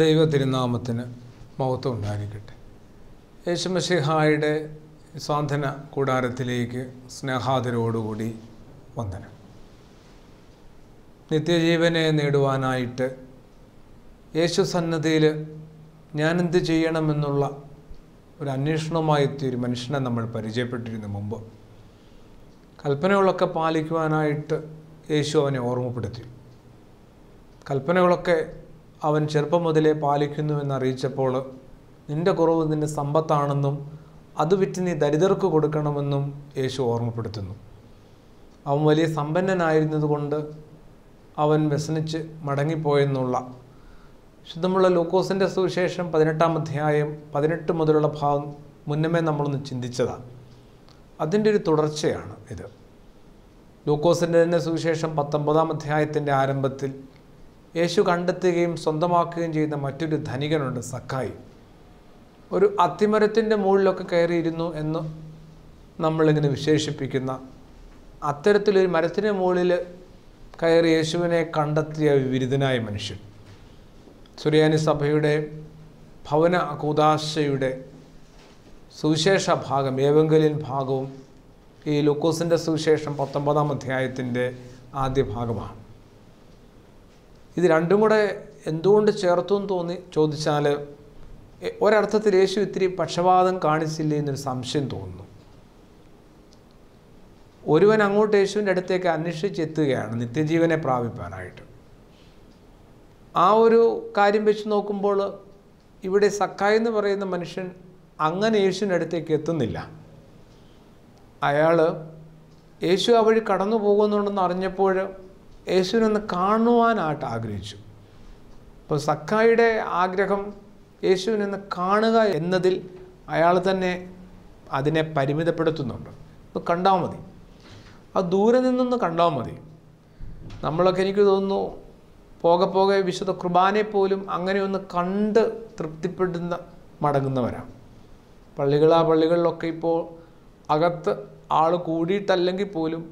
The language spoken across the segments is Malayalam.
ദൈവ തിരുനാമത്തിന് മഹത്വം ഉണ്ടായിരിക്കട്ടെ യേശുമഷിഹായുടെ സാന്ത്വന കൂടാരത്തിലേക്ക് സ്നേഹാതിരോടുകൂടി വന്ദനം നിത്യജീവനെ നേടുവാനായിട്ട് യേശു സന്നദ്ധിയിൽ ഞാനെന്ത് ചെയ്യണമെന്നുള്ള ഒരു അന്വേഷണവുമായെത്തിയ ഒരു മനുഷ്യനെ നമ്മൾ പരിചയപ്പെട്ടിരുന്നു മുമ്പ് കൽപ്പനകളൊക്കെ പാലിക്കുവാനായിട്ട് യേശു അവനെ ഓർമ്മപ്പെടുത്തി കൽപ്പനകളൊക്കെ അവൻ ചെറുപ്പം മുതലേ പാലിക്കുന്നുവെന്നറിയിച്ചപ്പോൾ നിന്റെ കുറവ് നിന്റെ സമ്പത്താണെന്നും അത് വിറ്റ് നീ ദരിദ്രർക്ക് കൊടുക്കണമെന്നും യേശു ഓർമ്മപ്പെടുത്തുന്നു അവൻ വലിയ സമ്പന്നനായിരുന്നതുകൊണ്ട് അവൻ വ്യസനിച്ച് മടങ്ങിപ്പോയെന്നുള്ള ശുദ്ധമുള്ള ലൂക്കോസിൻ്റെ സുവിശേഷം പതിനെട്ടാം അധ്യായം പതിനെട്ട് മുതലുള്ള ഭാഗം മുന്നമേ നമ്മളൊന്ന് ചിന്തിച്ചതാണ് അതിൻ്റെ ഒരു തുടർച്ചയാണ് ഇത് ലൂക്കോസിൻ്റെ തന്നെ സുവിശേഷം പത്തൊമ്പതാം അധ്യായത്തിൻ്റെ ആരംഭത്തിൽ യേശു കണ്ടെത്തുകയും സ്വന്തമാക്കുകയും ചെയ്യുന്ന മറ്റൊരു ധനികനുണ്ട് സക്കായി ഒരു അത്തിമരത്തിൻ്റെ മുകളിലൊക്കെ കയറിയിരുന്നു എന്ന് നമ്മളിങ്ങനെ വിശേഷിപ്പിക്കുന്ന അത്തരത്തിലൊരു മരത്തിൻ്റെ മുകളിൽ കയറി യേശുവിനെ കണ്ടെത്തിയ വിരുദ്ധനായ മനുഷ്യൻ സുറിയാനി സഭയുടെ ഭവന കൂതാശയുടെ സുവിശേഷ ഭാഗം ഏവങ്കലിൻ ഭാഗവും ഈ ലൂക്കോസിൻ്റെ സുവിശേഷം പത്തൊമ്പതാം അധ്യായത്തിൻ്റെ ആദ്യ ഭാഗമാണ് ഇത് രണ്ടും കൂടെ എന്തുകൊണ്ട് ചേർത്തു എന്ന് തോന്നി ചോദിച്ചാൽ ഒരർത്ഥത്തിൽ യേശു ഇത്തിരി പക്ഷപാതം കാണിച്ചില്ലേ എന്നൊരു സംശയം തോന്നുന്നു ഒരുവൻ അങ്ങോട്ട് യേശുവിൻ്റെ അടുത്തേക്ക് അന്വേഷിച്ചെത്തുകയാണ് നിത്യജീവനെ പ്രാപിപ്പാനായിട്ട് ആ ഒരു കാര്യം വെച്ച് നോക്കുമ്പോൾ ഇവിടെ സക്കായ് എന്ന് പറയുന്ന മനുഷ്യൻ അങ്ങനെ യേശുവിൻ്റെ അടുത്തേക്ക് എത്തുന്നില്ല അയാൾ യേശു ആ വഴി കടന്നു പോകുന്നുണ്ടെന്ന് അറിഞ്ഞപ്പോൾ യേശുവിനൊന്ന് കാണുവാനായിട്ട് ആഗ്രഹിച്ചു അപ്പോൾ സക്കായിയുടെ ആഗ്രഹം യേശുവിനൊന്ന് കാണുക എന്നതിൽ അയാൾ തന്നെ അതിനെ പരിമിതപ്പെടുത്തുന്നുണ്ട് അപ്പോൾ കണ്ടാൽ മതി ആ ദൂരെ നിന്നൊന്ന് കണ്ടാൽ മതി നമ്മളൊക്കെ എനിക്ക് തോന്നുന്നു പോകെ പോകെ വിശുദ്ധ കുർബാനെ പോലും അങ്ങനെ ഒന്ന് കണ്ട് തൃപ്തിപ്പെടുന്ന മടങ്ങുന്നവരാണ് പള്ളികളാ പള്ളികളിലൊക്കെ ഇപ്പോൾ അകത്ത് ആൾ കൂടിയിട്ടല്ലെങ്കിൽ പോലും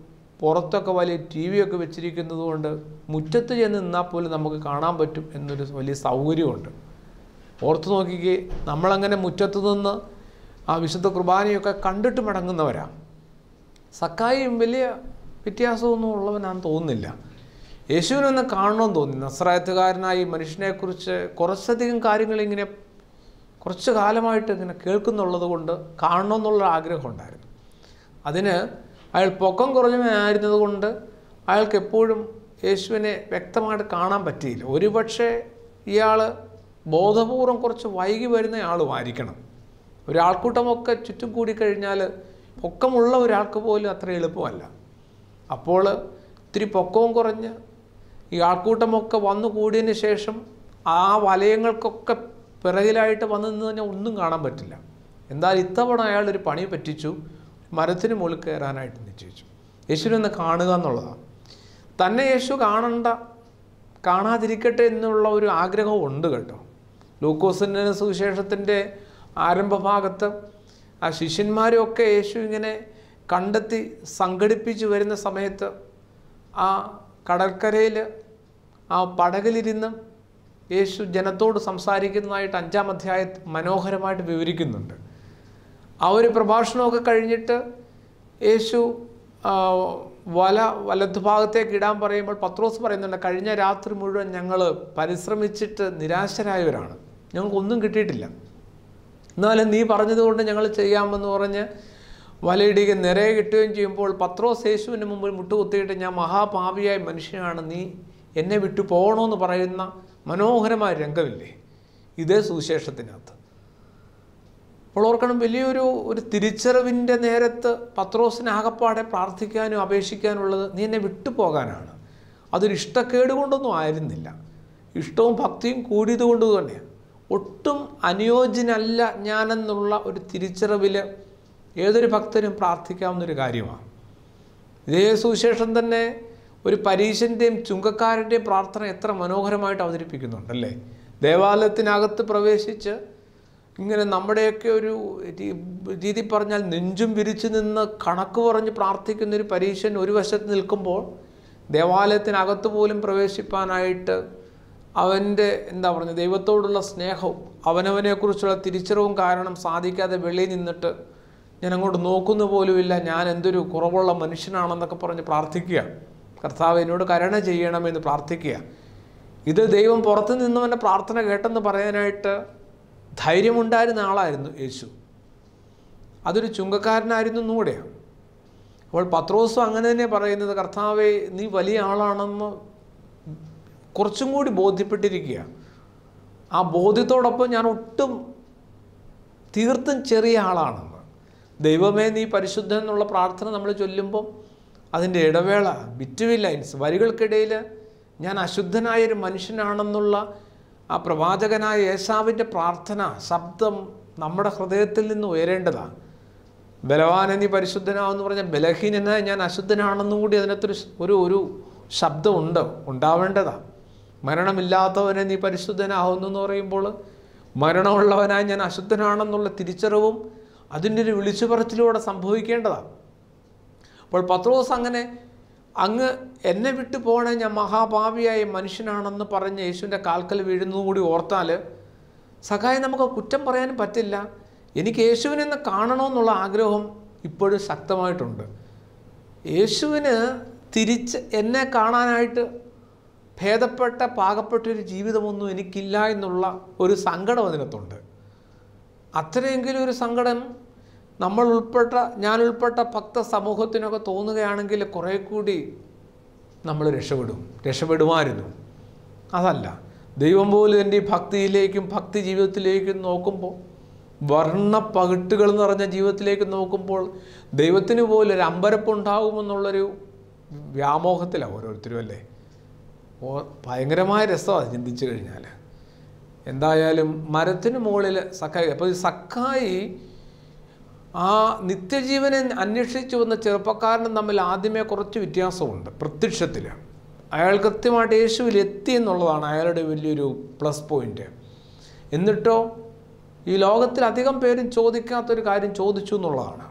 പുറത്തൊക്കെ വലിയ ടി വിയൊക്കെ വെച്ചിരിക്കുന്നത് കൊണ്ട് മുറ്റത്ത് ചെന്ന് നിന്നാൽ പോലും നമുക്ക് കാണാൻ പറ്റും എന്നൊരു വലിയ സൗകര്യമുണ്ട് ഓർത്ത് നോക്കിക്ക് നമ്മളങ്ങനെ മുറ്റത്ത് നിന്ന് ആ വിശുദ്ധ കുർബാനയൊക്കെ കണ്ടിട്ട് മടങ്ങുന്നവരാ സക്കായും വലിയ വ്യത്യാസമൊന്നും ഉള്ളവനാന്ന് തോന്നുന്നില്ല യേശുവിനൊന്ന് കാണണമെന്ന് തോന്നി നസ്രായത്തുകാരനായി മനുഷ്യനെക്കുറിച്ച് കുറച്ചധികം കാര്യങ്ങൾ ഇങ്ങനെ കുറച്ച് കാലമായിട്ട് ഇങ്ങനെ കേൾക്കുന്നുള്ളത് കൊണ്ട് കാണണമെന്നുള്ള ആഗ്രഹം ഉണ്ടായിരുന്നു അതിന് അയാൾ പൊക്കം കുറഞ്ഞവനായിരുന്നത് കൊണ്ട് അയാൾക്ക് എപ്പോഴും യേശുവിനെ വ്യക്തമായിട്ട് കാണാൻ പറ്റിയില്ല ഒരുപക്ഷെ ഇയാൾ ബോധപൂർവം കുറച്ച് വൈകി വരുന്ന ആളുമായിരിക്കണം ഒരാൾക്കൂട്ടമൊക്കെ ചുറ്റും കൂടിക്കഴിഞ്ഞാൽ പൊക്കമുള്ള ഒരാൾക്ക് പോലും അത്ര എളുപ്പമല്ല അപ്പോൾ ഇത്തിരി പൊക്കവും കുറഞ്ഞ് ഈ ആൾക്കൂട്ടമൊക്കെ വന്നു കൂടിയതിന് ശേഷം ആ വലയങ്ങൾക്കൊക്കെ പിറകിലായിട്ട് വന്നു നിന്ന് തന്നെ ഒന്നും കാണാൻ പറ്റില്ല എന്തായാലും ഇത്തവണ അയാൾ ഒരു പണി പറ്റിച്ചു മരത്തിന് മുകളിൽ കയറാനായിട്ട് നിശ്ചയിച്ചു യേശുവിനെ കാണുക എന്നുള്ളതാണ് തന്നെ യേശു കാണണ്ട കാണാതിരിക്കട്ടെ എന്നുള്ള ഒരു ആഗ്രഹവും ഉണ്ട് കേട്ടോ ലൂക്കോസിൻ്റെ സുവിശേഷത്തിൻ്റെ ആരംഭഭാഗത്ത് ആ ശിഷ്യന്മാരെയൊക്കെ യേശു ഇങ്ങനെ കണ്ടെത്തി സംഘടിപ്പിച്ച് വരുന്ന സമയത്ത് ആ കടൽക്കരയിൽ ആ പടകിലിരുന്ന് യേശു ജനത്തോട് സംസാരിക്കുന്നതായിട്ട് അഞ്ചാം അധ്യായ മനോഹരമായിട്ട് വിവരിക്കുന്നുണ്ട് ആ ഒരു പ്രഭാഷണമൊക്കെ കഴിഞ്ഞിട്ട് യേശു വല വലതുഭാഗത്തേക്ക് ഇടാൻ പറയുമ്പോൾ പത്രോസ് പറയുന്നുണ്ട് കഴിഞ്ഞ രാത്രി മുഴുവൻ ഞങ്ങൾ പരിശ്രമിച്ചിട്ട് നിരാശരായവരാണ് ഞങ്ങൾക്കൊന്നും കിട്ടിയിട്ടില്ല എന്നാലും നീ പറഞ്ഞതുകൊണ്ട് ഞങ്ങൾ ചെയ്യാമെന്ന് പറഞ്ഞ് വലയിടുക നിറയെ കിട്ടുകയും ചെയ്യുമ്പോൾ പത്രോസ് യേശുവിന് മുമ്പിൽ മുട്ടുകുത്തിയിട്ട് ഞാൻ മഹാപാപിയായ മനുഷ്യനാണ് നീ എന്നെ വിട്ടു പോകണമെന്ന് പറയുന്ന മനോഹരമായ രംഗമില്ലേ ഇതേ സുവിശേഷത്തിനകത്ത് അപ്പോൾ ഓർക്കണം വലിയൊരു ഒരു തിരിച്ചറിവിൻ്റെ നേരത്ത് പത്രോസിനെ ആകപ്പാടെ പ്രാർത്ഥിക്കാനും അപേക്ഷിക്കാനുള്ളത് നീ എന്നെ വിട്ടുപോകാനാണ് അതൊരു ഇഷ്ടക്കേട് കൊണ്ടൊന്നും ആയിരുന്നില്ല ഇഷ്ടവും ഭക്തിയും കൊണ്ട് തന്നെയാണ് ഒട്ടും അനുയോജ്യനല്ല ഞാനെന്നുള്ള ഒരു തിരിച്ചറിവിൽ ഏതൊരു ഭക്തനും പ്രാർത്ഥിക്കാവുന്നൊരു കാര്യമാണ് ഇതേ സുവിശേഷം തന്നെ ഒരു പരീശൻ്റെയും ചുങ്കക്കാരൻ്റെയും പ്രാർത്ഥന എത്ര മനോഹരമായിട്ട് അവതരിപ്പിക്കുന്നുണ്ടല്ലേ ദേവാലയത്തിനകത്ത് പ്രവേശിച്ച് ഇങ്ങനെ നമ്മുടെയൊക്കെ ഒരു രീതി പറഞ്ഞാൽ നെഞ്ചും വിരിച്ചു നിന്ന് കണക്ക് പറഞ്ഞ് പ്രാർത്ഥിക്കുന്നൊരു പരീക്ഷൻ ഒരു വശത്ത് നിൽക്കുമ്പോൾ ദേവാലയത്തിനകത്ത് പോലും പ്രവേശിപ്പാനായിട്ട് അവൻ്റെ എന്താ പറഞ്ഞു ദൈവത്തോടുള്ള സ്നേഹവും അവനവനെക്കുറിച്ചുള്ള തിരിച്ചറിവും കാരണം സാധിക്കാതെ വെളിയിൽ നിന്നിട്ട് ഞാൻ അങ്ങോട്ട് നോക്കുന്ന പോലുമില്ല ഞാൻ എന്തൊരു കുറവുള്ള മനുഷ്യനാണെന്നൊക്കെ പറഞ്ഞ് പ്രാർത്ഥിക്കുക കർത്താവ് എന്നോട് കരുണ ചെയ്യണമെന്ന് പ്രാർത്ഥിക്കുക ഇത് ദൈവം പുറത്തു നിന്നവൻ്റെ പ്രാർത്ഥന കേട്ടെന്ന് പറയാനായിട്ട് ധൈര്യമുണ്ടായിരുന്ന ആളായിരുന്നു യേശു അതൊരു ചുങ്കക്കാരനായിരുന്നു എന്നുകൂടെയാണ് അപ്പോൾ പത്രോസും അങ്ങനെ തന്നെ പറയുന്നത് കർത്താവെ നീ വലിയ ആളാണെന്ന് കുറച്ചും കൂടി ബോധ്യപ്പെട്ടിരിക്കുക ആ ബോധ്യത്തോടൊപ്പം ഞാൻ ഒട്ടും തീർത്തും ചെറിയ ആളാണെന്ന് ദൈവമേ നീ പരിശുദ്ധൻ എന്നുള്ള പ്രാർത്ഥന നമ്മൾ ചൊല്ലുമ്പം അതിൻ്റെ ഇടവേള ബിറ്റ്വീൻ ലൈൻസ് വരികൾക്കിടയിൽ ഞാൻ അശുദ്ധനായൊരു മനുഷ്യനാണെന്നുള്ള ആ പ്രവാചകനായ യേശാവിൻ്റെ പ്രാർത്ഥന ശബ്ദം നമ്മുടെ ഹൃദയത്തിൽ നിന്ന് ഉയരേണ്ടതാണ് ബലവാൻ പരിശുദ്ധനാവെന്ന് പറഞ്ഞാൽ ബലഹീനന ഞാൻ അശുദ്ധനാണെന്നും കൂടി അതിനകത്തൊരു ഒരു ഒരു ശബ്ദമുണ്ട് ഉണ്ടാവേണ്ടതാണ് മരണമില്ലാത്തവനെ നീ പരിശുദ്ധനാവുന്നു എന്ന് പറയുമ്പോൾ മരണമുള്ളവനായി ഞാൻ അശുദ്ധനാണെന്നുള്ള തിരിച്ചറിവും അതിൻ്റെ ഒരു വിളിച്ചുപറച്ചിലൂടെ സംഭവിക്കേണ്ടതാണ് അപ്പോൾ പത്രോസ് അങ്ങനെ അങ്ങ് എന്നെ വിട്ടു പോകണേ ഞാൻ മഹാഭാവിയായ മനുഷ്യനാണെന്ന് പറഞ്ഞ് യേശുവിൻ്റെ കാൽക്കൽ വീഴുന്നതും കൂടി ഓർത്താൽ സഹായം നമുക്ക് കുറ്റം പറയാനും പറ്റില്ല എനിക്ക് യേശുവിനെന്ന് കാണണമെന്നുള്ള ആഗ്രഹം ഇപ്പോഴും ശക്തമായിട്ടുണ്ട് യേശുവിന് തിരിച്ച് എന്നെ കാണാനായിട്ട് ഭേദപ്പെട്ട പാകപ്പെട്ടൊരു ജീവിതമൊന്നും എനിക്കില്ല എന്നുള്ള ഒരു സങ്കടം അതിനകത്തുണ്ട് അത്രയെങ്കിലും ഒരു സങ്കടം നമ്മൾ ഉൾപ്പെട്ട ഞാൻ ഉൾപ്പെട്ട ഭക്ത സമൂഹത്തിനൊക്കെ തോന്നുകയാണെങ്കിൽ കുറേ കൂടി നമ്മൾ രക്ഷപ്പെടും രക്ഷപ്പെടുമായിരുന്നു അതല്ല ദൈവം പോലും എൻ്റെ ഈ ഭക്തിയിലേക്കും ഭക്തി ജീവിതത്തിലേക്കും നോക്കുമ്പോൾ വർണ്ണ പകിട്ടുകൾ എന്ന് പറഞ്ഞ ജീവിതത്തിലേക്ക് നോക്കുമ്പോൾ ദൈവത്തിന് പോലും ഒരു അമ്പരപ്പുണ്ടാകുമെന്നുള്ളൊരു വ്യാമോഹത്തിലാണ് ഓരോരുത്തരും അല്ലേ ഓ ഭയങ്കരമായ രസമാണ് ചിന്തിച്ചു കഴിഞ്ഞാൽ എന്തായാലും മരത്തിന് മുകളിൽ സക്കായി അപ്പോൾ ഈ സക്കായി ആ നിത്യജീവനെ അന്വേഷിച്ചു വന്ന ചെറുപ്പക്കാരനും തമ്മിൽ ആദ്യമേ കുറച്ച് വ്യത്യാസമുണ്ട് പ്രത്യക്ഷത്തിൽ അയാൾ കൃത്യമായിട്ട് യേശുവിൽ എത്തി എന്നുള്ളതാണ് അയാളുടെ വലിയൊരു പ്ലസ് പോയിൻ്റ് എന്നിട്ടോ ഈ ലോകത്തിൽ അധികം പേരും ചോദിക്കാത്തൊരു കാര്യം ചോദിച്ചു എന്നുള്ളതാണ്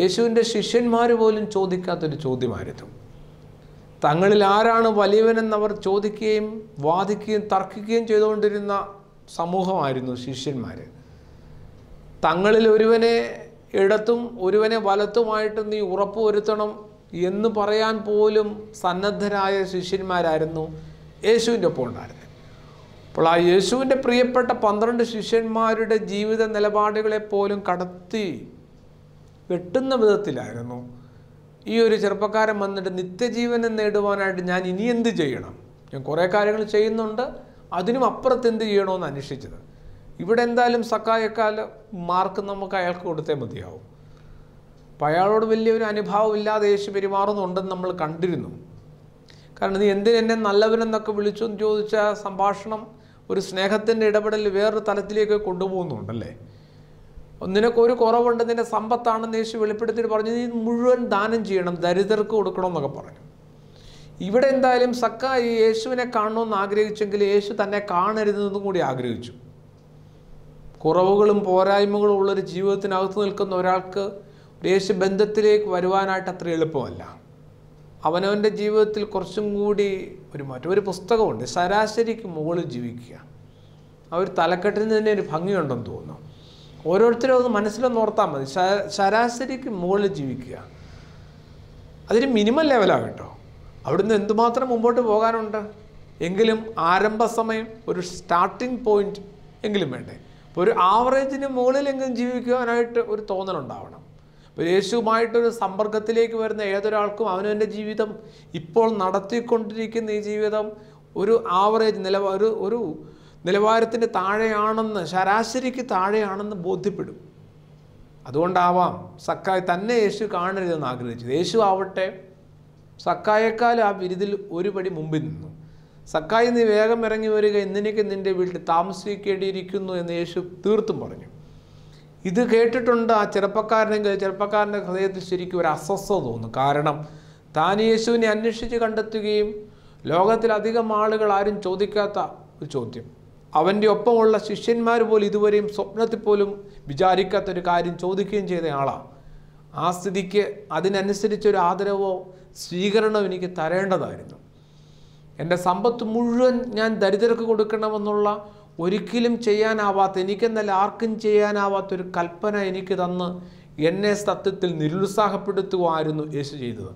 യേശുവിൻ്റെ ശിഷ്യന്മാർ പോലും ചോദിക്കാത്തൊരു ചോദ്യമായിരുന്നു തങ്ങളിൽ ആരാണ് വലിയവനെന്നവർ ചോദിക്കുകയും വാദിക്കുകയും തർക്കിക്കുകയും ചെയ്തുകൊണ്ടിരുന്ന സമൂഹമായിരുന്നു ശിഷ്യന്മാർ തങ്ങളിൽ ഒരുവനെ ഇടത്തും ഒരുവനെ വലത്തുമായിട്ട് നീ ഉറപ്പുവരുത്തണം എന്ന് പറയാൻ പോലും സന്നദ്ധരായ ശിഷ്യന്മാരായിരുന്നു യേശുവിൻ്റെ ഒപ്പം ഉണ്ടായിരുന്നത് അപ്പോൾ ആ യേശുവിൻ്റെ പ്രിയപ്പെട്ട പന്ത്രണ്ട് ശിഷ്യന്മാരുടെ ജീവിത നിലപാടുകളെ പോലും കടത്തി വെട്ടുന്ന വിധത്തിലായിരുന്നു ഈ ഒരു ചെറുപ്പക്കാരൻ വന്നിട്ട് നിത്യജീവനം നേടുവാനായിട്ട് ഞാൻ ഇനി എന്ത് ചെയ്യണം ഞാൻ കുറേ കാര്യങ്ങൾ ചെയ്യുന്നുണ്ട് അതിനും അപ്പുറത്ത് എന്ത് ചെയ്യണമെന്ന് അന്വേഷിച്ചത് ഇവിടെ എന്തായാലും സക്കായക്കാൽ മാർക്ക് നമുക്ക് അയാൾക്ക് കൊടുത്തേ മതിയാവും അപ്പം അയാളോട് വലിയൊരു അനുഭാവമില്ലാതെ യേശു പെരുമാറുന്നുണ്ടെന്ന് നമ്മൾ കണ്ടിരുന്നു കാരണം നീ എന്തിനെന്നെ നല്ലവനെന്നൊക്കെ വിളിച്ചു എന്ന് ചോദിച്ച സംഭാഷണം ഒരു സ്നേഹത്തിൻ്റെ ഇടപെടൽ വേറൊരു തലത്തിലേക്ക് കൊണ്ടുപോകുന്നുണ്ടല്ലേ നിനക്ക് ഒരു കുറവുണ്ട് നിന്റെ സമ്പത്താണെന്ന് യേശു വെളിപ്പെടുത്തിയിട്ട് പറഞ്ഞു നീ മുഴുവൻ ദാനം ചെയ്യണം ദരിദ്രർക്ക് കൊടുക്കണം എന്നൊക്കെ പറഞ്ഞു ഇവിടെ എന്തായാലും സക്ക യേശുവിനെ കാണണമെന്ന് ആഗ്രഹിച്ചെങ്കിൽ യേശു തന്നെ കാണരുതെന്നും കൂടി ആഗ്രഹിച്ചു കുറവുകളും പോരായ്മകളും ഉള്ളൊരു ജീവിതത്തിനകത്ത് നിൽക്കുന്ന ഒരാൾക്ക് ബന്ധത്തിലേക്ക് വരുവാനായിട്ട് അത്ര എളുപ്പമല്ല അവനവൻ്റെ ജീവിതത്തിൽ കുറച്ചും കൂടി ഒരു മറ്റൊരു പുസ്തകമുണ്ട് ശരാശരിക്ക് മുകളിൽ ജീവിക്കുക ആ ഒരു നിന്ന് തന്നെ ഒരു ഭംഗിയുണ്ടെന്ന് തോന്നുന്നു ഓരോരുത്തരും ഒന്ന് മനസ്സിലൊന്ന് ഓർത്താൽ മതി ശരാശരിക്ക് മുകളിൽ ജീവിക്കുക അതൊരു മിനിമം ലെവലാണ് കേട്ടോ അവിടുന്ന് എന്തുമാത്രം മുമ്പോട്ട് പോകാനുണ്ട് എങ്കിലും ആരംഭ സമയം ഒരു സ്റ്റാർട്ടിംഗ് പോയിൻ്റ് എങ്കിലും വേണ്ടേ അപ്പോൾ ഒരു ആവറേജിന് മുകളിലെങ്കിലും ജീവിക്കുവാനായിട്ട് ഒരു തോന്നലുണ്ടാവണം അപ്പോൾ യേശുവുമായിട്ടൊരു സമ്പർക്കത്തിലേക്ക് വരുന്ന ഏതൊരാൾക്കും അവനവൻ്റെ ജീവിതം ഇപ്പോൾ നടത്തിക്കൊണ്ടിരിക്കുന്ന ഈ ജീവിതം ഒരു ആവറേജ് നിലവാ ഒരു ഒരു നിലവാരത്തിൻ്റെ താഴെയാണെന്ന് ശരാശരിക്ക് താഴെയാണെന്ന് ബോധ്യപ്പെടും അതുകൊണ്ടാവാം സക്കായി തന്നെ യേശു കാണരുതെന്ന് ആഗ്രഹിച്ചു യേശു ആവട്ടെ സക്കായേക്കാൾ ആ ബിരുദിൽ ഒരുപടി മുമ്പിൽ നിന്നു സക്കായി നീ വേഗം ഇറങ്ങി വരിക ഇന്നിനേക്ക് നിൻ്റെ വീട്ടിൽ താമസിക്കേണ്ടിയിരിക്കുന്നു എന്ന് യേശു തീർത്തും പറഞ്ഞു ഇത് കേട്ടിട്ടുണ്ട് ആ ചെറുപ്പക്കാരനെങ്കിൽ ചെറുപ്പക്കാരൻ്റെ ഹൃദയത്തിൽ ശരിക്കും ഒരു അസ്വസ്ഥത തോന്നും കാരണം താൻ യേശുവിനെ അന്വേഷിച്ച് കണ്ടെത്തുകയും ലോകത്തിലധികം ആളുകൾ ആരും ചോദിക്കാത്ത ഒരു ചോദ്യം അവൻ്റെ ഒപ്പമുള്ള ശിഷ്യന്മാർ പോലും ഇതുവരെയും സ്വപ്നത്തിൽ പോലും വിചാരിക്കാത്തൊരു കാര്യം ചോദിക്കുകയും ചെയ്ത ആളാണ് ആ സ്ഥിതിക്ക് അതിനനുസരിച്ചൊരു ആദരവോ സ്വീകരണമോ എനിക്ക് തരേണ്ടതായിരുന്നു എൻ്റെ സമ്പത്ത് മുഴുവൻ ഞാൻ ദരിദ്രർക്ക് കൊടുക്കണമെന്നുള്ള ഒരിക്കലും ചെയ്യാനാവാത്ത എനിക്കെന്നാൽ ആർക്കും ചെയ്യാനാവാത്തൊരു കൽപ്പന എനിക്ക് തന്ന് എന്നെ സത്യത്തിൽ നിരുത്സാഹപ്പെടുത്തുമായിരുന്നു യേശു ചെയ്തത്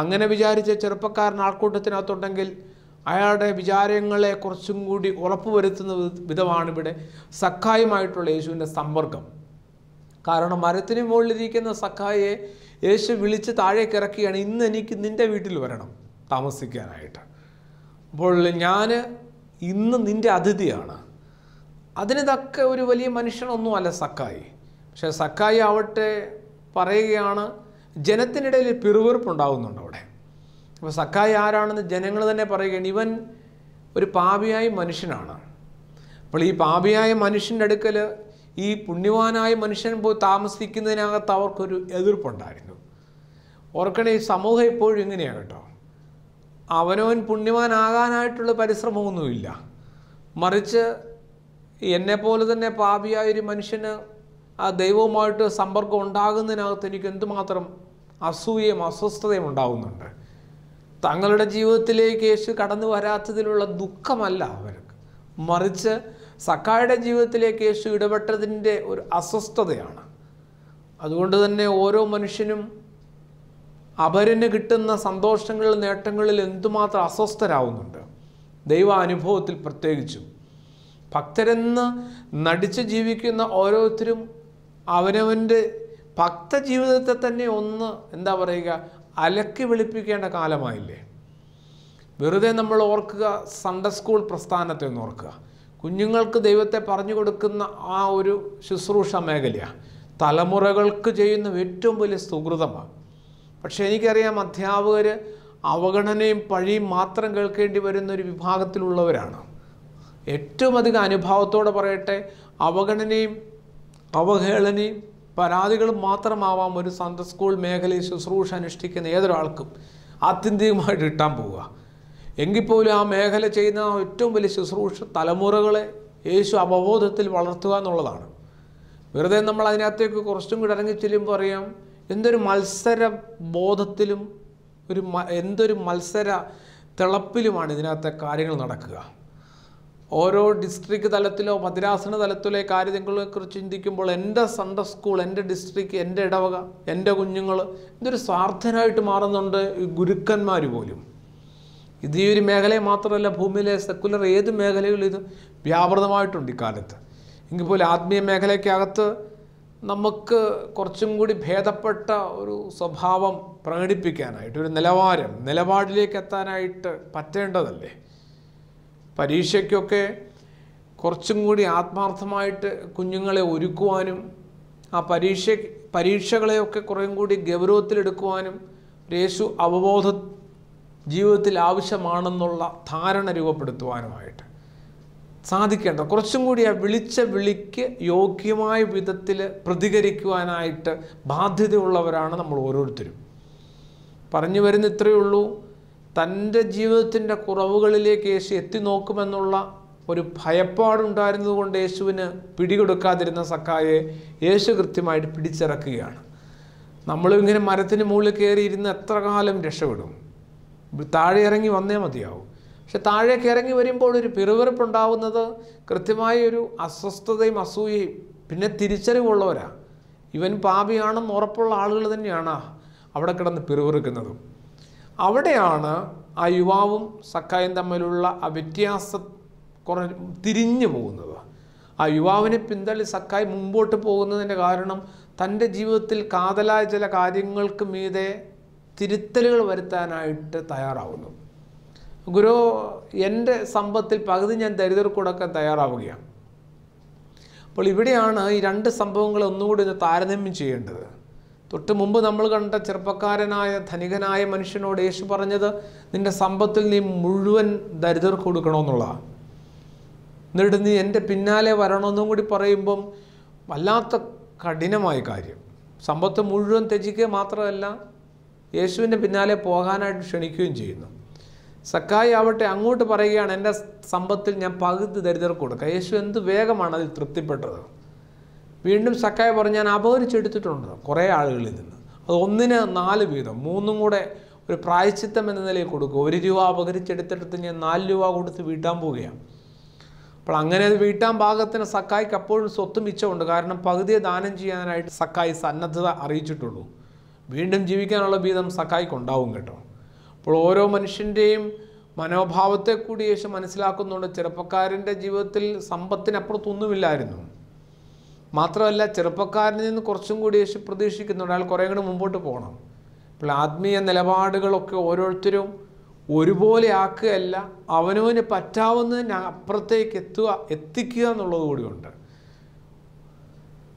അങ്ങനെ വിചാരിച്ച ചെറുപ്പക്കാരൻ ആൾക്കൂട്ടത്തിനകത്തുണ്ടെങ്കിൽ അയാളുടെ വിചാരങ്ങളെ കുറച്ചും കൂടി ഉറപ്പുവരുത്തുന്ന വിധമാണ് ഇവിടെ സഖായുമായിട്ടുള്ള യേശുവിൻ്റെ സമ്പർക്കം കാരണം മരത്തിന് മുകളിലിരിക്കുന്ന സഖായെ യേശു വിളിച്ച് താഴേക്ക് ഇറക്കിയാണ് ഇന്ന് എനിക്ക് നിൻ്റെ വീട്ടിൽ വരണം താമസിക്കാനായിട്ട് അപ്പോൾ ഞാൻ ഇന്ന് നിൻ്റെ അതിഥിയാണ് അതിനിതൊക്കെ ഒരു വലിയ മനുഷ്യനൊന്നും അല്ല സക്കായി പക്ഷേ സക്കായി ആവട്ടെ പറയുകയാണ് ജനത്തിനിടയിൽ പിറുവിറുപ്പുണ്ടാകുന്നുണ്ട് അവിടെ അപ്പോൾ സക്കായി ആരാണെന്ന് ജനങ്ങൾ തന്നെ പറയുകയാണ് ഇവൻ ഒരു പാപിയായ മനുഷ്യനാണ് അപ്പോൾ ഈ പാപിയായ മനുഷ്യൻ്റെ അടുക്കൽ ഈ പുണ്യവാനായ മനുഷ്യൻ പോയി താമസിക്കുന്നതിനകത്ത് അവർക്കൊരു എതിർപ്പുണ്ടായിരുന്നു ഓർക്കണേ ഈ സമൂഹം ഇപ്പോഴും ഇങ്ങനെയാണ് കേട്ടോ അവനവൻ പുണ്യവാനാകാനായിട്ടുള്ള പരിശ്രമമൊന്നുമില്ല മറിച്ച് എന്നെപ്പോലെ തന്നെ പാപിയായൊരു മനുഷ്യന് ആ ദൈവവുമായിട്ട് സമ്പർക്കം ഉണ്ടാകുന്നതിനകത്ത് എനിക്ക് എന്തുമാത്രം അസൂയയും അസ്വസ്ഥതയും ഉണ്ടാകുന്നുണ്ട് തങ്ങളുടെ ജീവിതത്തിലേക്ക് യേശു കടന്നു വരാത്തതിലുള്ള ദുഃഖമല്ല അവർക്ക് മറിച്ച് സക്കായുടെ ജീവിതത്തിലേക്ക് യേശു ഇടപെട്ടതിൻ്റെ ഒരു അസ്വസ്ഥതയാണ് അതുകൊണ്ട് തന്നെ ഓരോ മനുഷ്യനും അപരന് കിട്ടുന്ന സന്തോഷങ്ങളിൽ നേട്ടങ്ങളിൽ എന്തുമാത്രം അസ്വസ്ഥരാകുന്നുണ്ട് ദൈവ അനുഭവത്തിൽ പ്രത്യേകിച്ചും ഭക്തരെന്ന് നടിച്ച് ജീവിക്കുന്ന ഓരോരുത്തരും അവനവൻ്റെ ഭക്ത ജീവിതത്തെ തന്നെ ഒന്ന് എന്താ പറയുക അലക്കി വിളിപ്പിക്കേണ്ട കാലമായില്ലേ വെറുതെ നമ്മൾ ഓർക്കുക സൺഡേ സ്കൂൾ പ്രസ്ഥാനത്തെ ഒന്ന് ഓർക്കുക കുഞ്ഞുങ്ങൾക്ക് ദൈവത്തെ പറഞ്ഞു കൊടുക്കുന്ന ആ ഒരു ശുശ്രൂഷ മേഖലയാണ് തലമുറകൾക്ക് ചെയ്യുന്ന ഏറ്റവും വലിയ സുഹൃതമാണ് പക്ഷേ എനിക്കറിയാം അധ്യാപകർ അവഗണനയും പഴിയും മാത്രം കേൾക്കേണ്ടി വരുന്ന ഒരു വിഭാഗത്തിലുള്ളവരാണ് ഏറ്റവും അധികം അനുഭവത്തോടെ പറയട്ടെ അവഗണനയും അവഹേളനയും പരാതികളും മാത്രമാവാം ഒരു സന്ത സ്കൂൾ മേഖലയിൽ ശുശ്രൂഷ അനുഷ്ഠിക്കുന്ന ഏതൊരാൾക്കും ആത്യന്തികമായിട്ട് കിട്ടാൻ പോവുക എങ്കിൽ പോലും ആ മേഖല ചെയ്യുന്ന ഏറ്റവും വലിയ ശുശ്രൂഷ തലമുറകളെ യേശു അവബോധത്തിൽ വളർത്തുക എന്നുള്ളതാണ് വെറുതെ നമ്മൾ അതിനകത്തേക്ക് കുറച്ചും കൂടി ഇറങ്ങി ചെല്ലുമ്പോൾ അറിയാം എന്തൊരു മത്സര ബോധത്തിലും ഒരു എന്തൊരു മത്സര തിളപ്പിലുമാണ് ഇതിനകത്തെ കാര്യങ്ങൾ നടക്കുക ഓരോ ഡിസ്ട്രിക്ട് തലത്തിലോ മദ്രാസന തലത്തിലോ കുറിച്ച് ചിന്തിക്കുമ്പോൾ എൻ്റെ സൺഡർ സ്കൂൾ എൻ്റെ ഡിസ്ട്രിക്ട് എൻ്റെ ഇടവക എൻ്റെ കുഞ്ഞുങ്ങൾ ഇതൊരു സ്വാർത്ഥനായിട്ട് മാറുന്നുണ്ട് ഗുരുക്കന്മാർ പോലും ഇത് ഈ ഒരു മേഖലയെ മാത്രമല്ല ഭൂമിയിലെ സെക്കുലർ ഏത് മേഖലയിലും ഇത് വ്യാപൃതമായിട്ടുണ്ട് ഇക്കാലത്ത് എങ്കിൽ പോലും ആത്മീയ മേഖലയ്ക്കകത്ത് നമുക്ക് കുറച്ചും കൂടി ഭേദപ്പെട്ട ഒരു സ്വഭാവം പ്രകടിപ്പിക്കാനായിട്ട് ഒരു നിലവാരം നിലപാടിലേക്ക് എത്താനായിട്ട് പറ്റേണ്ടതല്ലേ പരീക്ഷയ്ക്കൊക്കെ കുറച്ചും കൂടി ആത്മാർത്ഥമായിട്ട് കുഞ്ഞുങ്ങളെ ഒരുക്കുവാനും ആ പരീക്ഷ പരീക്ഷകളെയൊക്കെ കുറേ കൂടി ഗൗരവത്തിലെടുക്കുവാനും രേശു അവബോധ ജീവിതത്തിൽ ആവശ്യമാണെന്നുള്ള ധാരണ രൂപപ്പെടുത്തുവാനുമായിട്ട് സാധിക്കേണ്ട കുറച്ചും കൂടി ആ വിളിച്ച വിളിക്ക് യോഗ്യമായ വിധത്തിൽ പ്രതികരിക്കുവാനായിട്ട് ബാധ്യതയുള്ളവരാണ് നമ്മൾ ഓരോരുത്തരും പറഞ്ഞു വരുന്ന ഇത്രയേ ഉള്ളൂ തൻ്റെ ജീവിതത്തിൻ്റെ കുറവുകളിലേക്ക് യേശു എത്തി നോക്കുമെന്നുള്ള ഒരു ഭയപ്പാടുണ്ടായിരുന്നതുകൊണ്ട് യേശുവിന് പിടികൊടുക്കാതിരുന്ന സക്കായെ യേശു കൃത്യമായിട്ട് പിടിച്ചിറക്കുകയാണ് നമ്മളും ഇങ്ങനെ മരത്തിന് മുകളിൽ കയറിയിരുന്ന് എത്ര കാലം രക്ഷപ്പെടും താഴെ ഇറങ്ങി വന്നേ മതിയാവും പക്ഷെ താഴേക്ക് ഇറങ്ങി വരുമ്പോൾ ഒരു പിറുവിറുപ്പുണ്ടാവുന്നത് കൃത്യമായ ഒരു അസ്വസ്ഥതയും അസൂയയും പിന്നെ തിരിച്ചറിവുള്ളവരാ ഇവൻ പാപിയാണെന്ന് ഉറപ്പുള്ള ആളുകൾ തന്നെയാണ് അവിടെ കിടന്ന് പിറുവിറുക്കുന്നത് അവിടെയാണ് ആ യുവാവും സക്കായും തമ്മിലുള്ള ആ വ്യത്യാസ കുറ തിരിഞ്ഞു പോകുന്നത് ആ യുവാവിനെ പിന്തള്ളി സക്കായി മുമ്പോട്ട് പോകുന്നതിൻ്റെ കാരണം തൻ്റെ ജീവിതത്തിൽ കാതലായ ചില കാര്യങ്ങൾക്ക് മീതെ തിരുത്തലുകൾ വരുത്താനായിട്ട് തയ്യാറാവുന്നു ഗുരു എൻ്റെ സമ്പത്തിൽ പകുതി ഞാൻ ദരിദ്രർ കൊടുക്കാൻ തയ്യാറാവുകയാണ് അപ്പോൾ ഇവിടെയാണ് ഈ രണ്ട് സംഭവങ്ങൾ ഒന്നുകൂടി ഒന്ന് താരതമ്യം ചെയ്യേണ്ടത് തൊട്ട് മുമ്പ് നമ്മൾ കണ്ട ചെറുപ്പക്കാരനായ ധനികനായ മനുഷ്യനോട് യേശു പറഞ്ഞത് നിൻ്റെ സമ്പത്തിൽ നീ മുഴുവൻ ദരിദ്രർക്ക് കൊടുക്കണമെന്നുള്ളതാണ് എന്നിട്ട് നീ എൻ്റെ പിന്നാലെ വരണമെന്നും കൂടി പറയുമ്പം വല്ലാത്ത കഠിനമായ കാര്യം സമ്പത്ത് മുഴുവൻ ത്യജിക്കുക മാത്രമല്ല യേശുവിൻ്റെ പിന്നാലെ പോകാനായിട്ട് ക്ഷണിക്കുകയും ചെയ്യുന്നു സക്കായി ആവട്ടെ അങ്ങോട്ട് പറയുകയാണ് എൻ്റെ സമ്പത്തിൽ ഞാൻ പകുതി ദരിദ്രർക്ക് കൊടുക്കുക യേശു എന്ത് വേഗമാണ് അതിൽ തൃപ്തിപ്പെട്ടത് വീണ്ടും സക്കായി പറഞ്ഞ് ഞാൻ അപഹരിച്ചെടുത്തിട്ടുണ്ട് കുറേ ആളുകളിൽ നിന്ന് അത് ഒന്നിന് നാല് വീതം മൂന്നും കൂടെ ഒരു പ്രായച്ചിത്തം എന്ന നിലയിൽ കൊടുക്കുക ഒരു രൂപ അപഹരിച്ചെടുത്തിട്ട് ഞാൻ നാല് രൂപ കൊടുത്ത് വീട്ടാൻ പോവുകയാണ് അപ്പോൾ അങ്ങനെ അത് വീട്ടാൻ ഭാഗത്തിന് സക്കായിക്ക് അപ്പോഴും സ്വത്ത് മിച്ചമുണ്ട് കാരണം പകുതിയെ ദാനം ചെയ്യാനായിട്ട് സക്കായി സന്നദ്ധത അറിയിച്ചിട്ടുള്ളൂ വീണ്ടും ജീവിക്കാനുള്ള വീതം സക്കായിക്കുണ്ടാവും കേട്ടോ അപ്പോൾ ഓരോ മനുഷ്യൻ്റെയും മനോഭാവത്തെ കൂടി യേശു മനസ്സിലാക്കുന്നുണ്ട് ചെറുപ്പക്കാരൻ്റെ ജീവിതത്തിൽ സമ്പത്തിനപ്പുറത്തൊന്നുമില്ലായിരുന്നു മാത്രമല്ല ചെറുപ്പക്കാരനിൽ നിന്ന് കുറച്ചും കൂടി യേശു പ്രതീക്ഷിക്കുന്നുണ്ട് അയാൾ കുറേ കൂടി മുമ്പോട്ട് പോകണം അപ്പോൾ ആത്മീയ നിലപാടുകളൊക്കെ ഓരോരുത്തരും ഒരുപോലെ ആക്കുകയല്ല അവനവന് പറ്റാവുന്നതിന് അപ്പുറത്തേക്ക് എത്തുക എത്തിക്കുക എന്നുള്ളത് കൂടിയുണ്ട്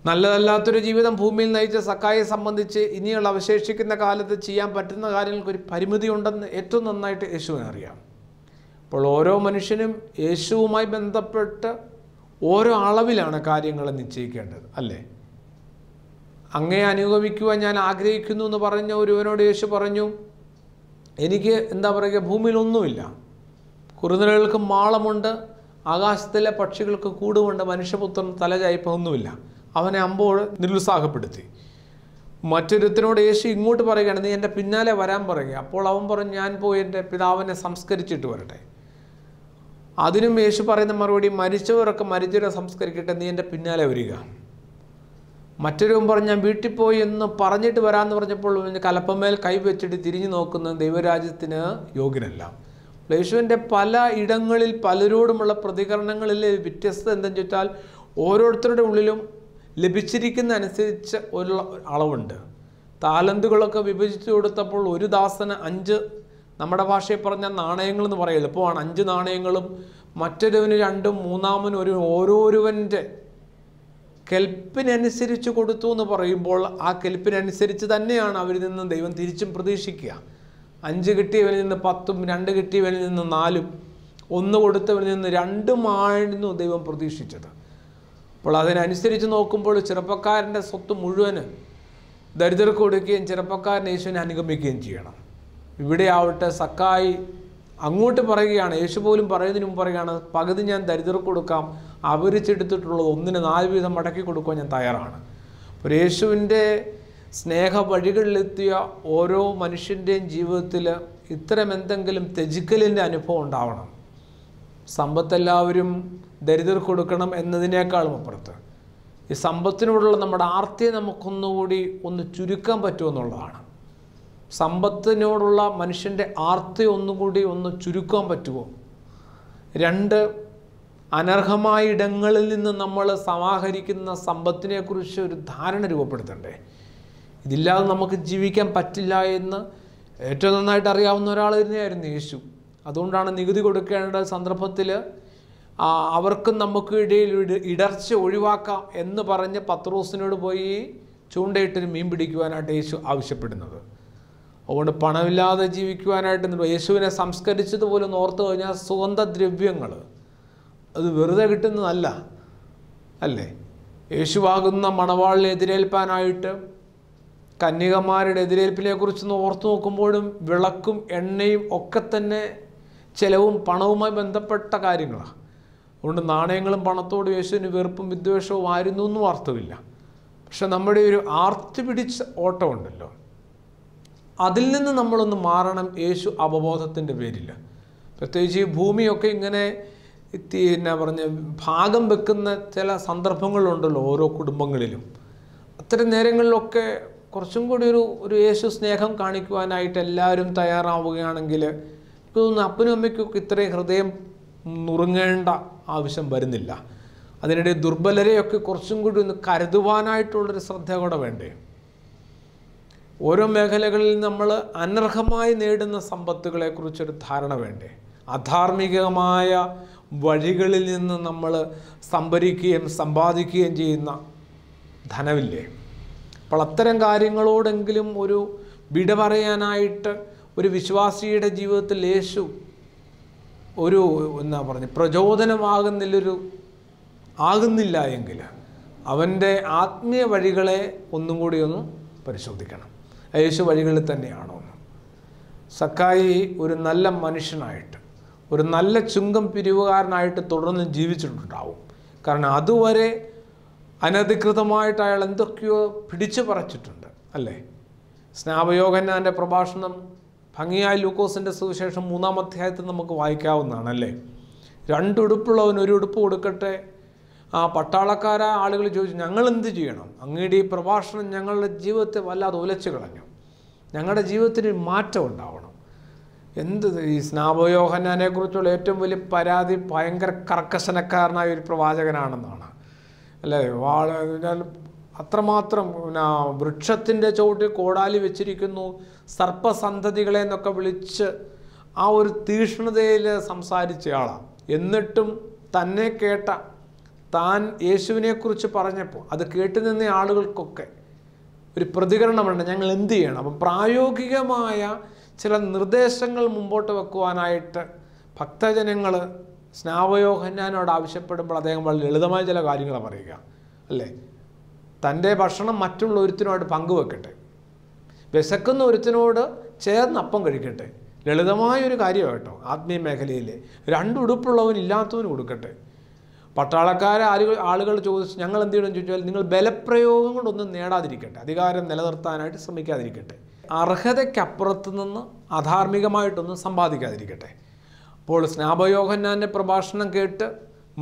നല്ലതല്ലാത്തൊരു ജീവിതം ഭൂമിയിൽ നയിച്ച സക്കായെ സംബന്ധിച്ച് ഇനിയുള്ള അവശേഷിക്കുന്ന കാലത്ത് ചെയ്യാൻ പറ്റുന്ന കാര്യങ്ങൾക്ക് ഒരു പരിമിതിയുണ്ടെന്ന് ഏറ്റവും നന്നായിട്ട് അറിയാം അപ്പോൾ ഓരോ മനുഷ്യനും യേശുവുമായി ബന്ധപ്പെട്ട് ഓരോ അളവിലാണ് കാര്യങ്ങൾ നിശ്ചയിക്കേണ്ടത് അല്ലേ അങ്ങേ അനുഗമിക്കുവാൻ ഞാൻ ആഗ്രഹിക്കുന്നു എന്ന് പറഞ്ഞ ഒരുവനോട് യേശു പറഞ്ഞു എനിക്ക് എന്താ പറയുക ഭൂമിയിലൊന്നുമില്ല കുറുനിലകൾക്ക് മാളമുണ്ട് ആകാശത്തിലെ പക്ഷികൾക്ക് കൂടുമുണ്ട് മനുഷ്യപുത്രൻ തലചായ്പ ഒന്നുമില്ല അവനെ അമ്പോൾ നിരുത്സാഹപ്പെടുത്തി മറ്റൊരുത്തിനോട് യേശു ഇങ്ങോട്ട് പറയുകയാണ് നീ എൻ്റെ പിന്നാലെ വരാൻ പറയുക അപ്പോൾ അവൻ പറഞ്ഞു ഞാൻ പോയി എൻ്റെ പിതാവിനെ സംസ്കരിച്ചിട്ട് വരട്ടെ അതിനും യേശു പറയുന്ന മറുപടി മരിച്ചവരൊക്കെ മരിച്ചവരെ സംസ്കരിക്കട്ടെ നീ എൻ്റെ പിന്നാലെ വരിക മറ്റൊരു പറഞ്ഞു ഞാൻ വീട്ടിൽ പോയി എന്ന് പറഞ്ഞിട്ട് വരാമെന്ന് പറഞ്ഞപ്പോൾ കലപ്പമേൽ കൈവച്ചിട്ട് തിരിഞ്ഞു നോക്കുന്ന ദൈവരാജ്യത്തിന് യോഗ്യനല്ല യേശുവിൻ്റെ പല ഇടങ്ങളിൽ പലരോടുമുള്ള പ്രതികരണങ്ങളിൽ വ്യത്യസ്തത എന്തെന്ന് ചോദിച്ചാൽ ഓരോരുത്തരുടെ ഉള്ളിലും ലഭിച്ചിരിക്കുന്ന അനുസരിച്ച് ഒരു അളവുണ്ട് താലന്തുകളൊക്കെ വിഭജിച്ച് കൊടുത്തപ്പോൾ ഒരു ദാസന് അഞ്ച് നമ്മുടെ ഭാഷയിൽ പറഞ്ഞ നാണയങ്ങൾ എന്ന് പറയുക എളുപ്പമാണ് അഞ്ച് നാണയങ്ങളും മറ്റൊരുവന് രണ്ടും മൂന്നാമന് ഒരു ഓരോരുവൻ്റെ കെൽപ്പിനനുസരിച്ച് കൊടുത്തു എന്ന് പറയുമ്പോൾ ആ കെൽപ്പിനനുസരിച്ച് തന്നെയാണ് അവരിൽ നിന്ന് ദൈവം തിരിച്ചും പ്രതീക്ഷിക്കുക അഞ്ച് കിട്ടിയവനിൽ നിന്ന് പത്തും രണ്ട് കിട്ടിയവനിൽ നിന്ന് നാലും ഒന്ന് കൊടുത്തവനിൽ നിന്ന് രണ്ടുമായിരുന്നു ദൈവം പ്രതീക്ഷിച്ചത് അപ്പോൾ അതിനനുസരിച്ച് നോക്കുമ്പോൾ ചെറുപ്പക്കാരൻ്റെ സ്വത്ത് മുഴുവൻ ദരിദ്രർക്ക് കൊടുക്കുകയും ചെറുപ്പക്കാരൻ യേശുവിനെ അനുഗമിക്കുകയും ചെയ്യണം ഇവിടെ ആവട്ടെ സക്കായി അങ്ങോട്ട് പറയുകയാണ് യേശു പോലും പറയുന്നതിന് മുമ്പ് പറയുകയാണ് പകുതി ഞാൻ ദരിദ്രർക്ക് കൊടുക്കാം അവരിച്ചെടുത്തിട്ടുള്ളത് ഒന്നിന് നാല് വീതം മടക്കി കൊടുക്കാൻ ഞാൻ തയ്യാറാണ് അപ്പോൾ യേശുവിൻ്റെ സ്നേഹ വഴികളിലെത്തിയ ഓരോ മനുഷ്യൻ്റെയും ജീവിതത്തിൽ ഇത്തരം എന്തെങ്കിലും ത്യജിക്കലിൻ്റെ അനുഭവം ഉണ്ടാവണം സമ്പത്തെല്ലാവരും ദരിദ്രർ കൊടുക്കണം എന്നതിനേക്കാളും അപ്പുറത്ത് ഈ സമ്പത്തിനോടുള്ള നമ്മുടെ ആർത്തിയെ നമുക്കൊന്നുകൂടി ഒന്ന് ചുരുക്കാൻ പറ്റുമെന്നുള്ളതാണ് സമ്പത്തിനോടുള്ള മനുഷ്യൻ്റെ ആർത്തി ഒന്നുകൂടി ഒന്ന് ചുരുക്കാൻ പറ്റുമോ രണ്ട് അനർഹമായ ഇടങ്ങളിൽ നിന്ന് നമ്മൾ സമാഹരിക്കുന്ന സമ്പത്തിനെക്കുറിച്ച് ഒരു ധാരണ രൂപപ്പെടുത്തണ്ടേ ഇതില്ലാതെ നമുക്ക് ജീവിക്കാൻ പറ്റില്ല എന്ന് ഏറ്റവും നന്നായിട്ട് അറിയാവുന്ന ഒരാൾ തന്നെയായിരുന്നു യേശു അതുകൊണ്ടാണ് നികുതി കൊടുക്കേണ്ട സന്ദർഭത്തിൽ അവർക്കും നമുക്ക് ഇടയിൽ ഇടർച്ച ഒഴിവാക്കാം എന്ന് പറഞ്ഞ് പത്രോസിനോട് പോയി ചൂണ്ടയിട്ടൊരു മീൻ പിടിക്കുവാനായിട്ട് യേശു ആവശ്യപ്പെടുന്നത് അതുകൊണ്ട് പണമില്ലാതെ ജീവിക്കുവാനായിട്ട് യേശുവിനെ സംസ്കരിച്ചതുപോലെ ഓർത്തു കഴിഞ്ഞാൽ സുഗന്ധ ദ്രവ്യങ്ങൾ അത് വെറുതെ കിട്ടുന്നതല്ല അല്ലേ യേശുവാകുന്ന മണവാളിനെ എതിരേൽപ്പാനായിട്ട് കന്യകമാരുടെ എതിരേൽപ്പിനെക്കുറിച്ചൊന്ന് ഓർത്തു നോക്കുമ്പോഴും വിളക്കും എണ്ണയും ഒക്കെ തന്നെ ചെലവും പണവുമായി ബന്ധപ്പെട്ട കാര്യങ്ങളാണ് അതുകൊണ്ട് നാണയങ്ങളും പണത്തോട് യേശുവിന് വെറുപ്പും വിദ്വേഷവും ആയിരുന്നു എന്നും അർത്ഥമില്ല പക്ഷെ നമ്മുടെ ഒരു ആർത്തി പിടിച്ച ഓട്ടമുണ്ടല്ലോ അതിൽ നിന്ന് നമ്മളൊന്ന് മാറണം യേശു അവബോധത്തിൻ്റെ പേരിൽ പ്രത്യേകിച്ച് ഈ ഭൂമിയൊക്കെ ഇങ്ങനെ എന്നാ പറഞ്ഞ ഭാഗം വെക്കുന്ന ചില സന്ദർഭങ്ങളുണ്ടല്ലോ ഓരോ കുടുംബങ്ങളിലും അത്തരം നേരങ്ങളിലൊക്കെ കുറച്ചും കൂടി ഒരു ഒരു യേശു സ്നേഹം കാണിക്കുവാനായിട്ട് എല്ലാവരും തയ്യാറാവുകയാണെങ്കിൽ തോന്നുന്നു അപ്പനും അമ്മയ്ക്കൊക്കെ ഇത്രയും ഹൃദയം നുറുങ്ങേണ്ട ആവശ്യം വരുന്നില്ല അതിനിടെ ദുർബലരെയൊക്കെ കുറച്ചും കൂടി ഒന്ന് കരുതുവാനായിട്ടുള്ളൊരു ശ്രദ്ധ കൂടെ വേണ്ടേ ഓരോ മേഖലകളിൽ നമ്മൾ അനർഹമായി നേടുന്ന സമ്പത്തുകളെക്കുറിച്ചൊരു ധാരണ വേണ്ടേ അധാർമികമായ വഴികളിൽ നിന്ന് നമ്മൾ സംഭരിക്കുകയും സമ്പാദിക്കുകയും ചെയ്യുന്ന ധനമില്ലേ അപ്പോൾ അത്തരം കാര്യങ്ങളോടെങ്കിലും ഒരു വിട പറയാനായിട്ട് ഒരു വിശ്വാസിയുടെ ജീവിതത്തിൽ യേശു ഒരു എന്നാ പറഞ്ഞു പ്രചോദനമാകുന്നില്ലൊരു ആകുന്നില്ല എങ്കിൽ അവൻ്റെ ആത്മീയ വഴികളെ ഒന്നും കൂടി ഒന്ന് പരിശോധിക്കണം യേശു വഴികളിൽ തന്നെയാണോ എന്ന് സക്കായി ഒരു നല്ല മനുഷ്യനായിട്ട് ഒരു നല്ല ചുങ്കം പിരിവുകാരനായിട്ട് തുടർന്ന് ജീവിച്ചിട്ടുണ്ടാവും കാരണം അതുവരെ അനധികൃതമായിട്ട് അയാൾ എന്തൊക്കെയോ പിടിച്ചു പറച്ചിട്ടുണ്ട് അല്ലേ സ്നാപയോഗന്നാൻ്റെ പ്രഭാഷണം ഭംഗിയായ ലൂക്കോസിൻ്റെ സുവിശേഷം മൂന്നാം അധ്യായത്തിൽ നമുക്ക് വായിക്കാവുന്നതാണ് അല്ലേ രണ്ടുടുപ്പുള്ളവൻ ഒരു ഉടുപ്പ് കൊടുക്കട്ടെ ആ പട്ടാളക്കാര ആളുകൾ ചോദിച്ചു ഞങ്ങൾ എന്ത് ചെയ്യണം അങ്ങയുടെ ഈ പ്രഭാഷണം ഞങ്ങളുടെ ജീവിതത്തെ വല്ലാതെ ഉലച്ചു കളഞ്ഞു ഞങ്ങളുടെ ജീവിതത്തിന് മാറ്റം ഉണ്ടാവണം എന്ത് ഈ കുറിച്ചുള്ള ഏറ്റവും വലിയ പരാതി ഭയങ്കര കർക്കശനക്കാരനായ ഒരു പ്രവാചകനാണെന്നാണ് അല്ലേ ഞാൻ അത്രമാത്രം പിന്നെ വൃക്ഷത്തിൻ്റെ ചുവട്ടിൽ കോടാലി വെച്ചിരിക്കുന്നു സർപ്പസന്ധതികളെ എന്നൊക്കെ വിളിച്ച് ആ ഒരു തീഷ്ണതയിൽ സംസാരിച്ചയാളാണ് എന്നിട്ടും തന്നെ കേട്ട താൻ യേശുവിനെക്കുറിച്ച് പറഞ്ഞപ്പോൾ അത് കേട്ടു നിന്ന ആളുകൾക്കൊക്കെ ഒരു പ്രതികരണമുണ്ട് ഞങ്ങൾ എന്ത് ചെയ്യണം അപ്പം പ്രായോഗികമായ ചില നിർദ്ദേശങ്ങൾ മുമ്പോട്ട് വെക്കുവാനായിട്ട് ഭക്തജനങ്ങൾ സ്നാവയോഹന്നാനോട് ആവശ്യപ്പെടുമ്പോൾ അദ്ദേഹം വളരെ ലളിതമായ ചില കാര്യങ്ങളാണ് പറയുക അല്ലേ തൻ്റെ ഭക്ഷണം മറ്റുള്ള ഒരുത്തിനോട് പങ്കുവെക്കട്ടെ വിശക്കുന്ന ഒരുത്തിനോട് ചേർന്ന് അപ്പം കഴിക്കട്ടെ ലളിതമായൊരു കാര്യമാണ് ആത്മീയ മേഖലയിൽ രണ്ട് ഉടുപ്പുള്ളവൻ ഇല്ലാത്തവന് കൊടുക്കട്ടെ പട്ടാളക്കാരെ ആളുകൾ ആളുകൾ ചോദിച്ച് ഞങ്ങൾ എന്ത് ചെയ്യണമെന്ന് ചോദിച്ചാൽ നിങ്ങൾ ബലപ്രയോഗം കൊണ്ടൊന്നും നേടാതിരിക്കട്ടെ അധികാരം നിലനിർത്താനായിട്ട് ശ്രമിക്കാതിരിക്കട്ടെ അർഹതയ്ക്കപ്പുറത്ത് നിന്ന് അധാർമികമായിട്ടൊന്നും സമ്പാദിക്കാതിരിക്കട്ടെ അപ്പോൾ സ്നാപയോഹന്നാൻ്റെ പ്രഭാഷണം കേട്ട്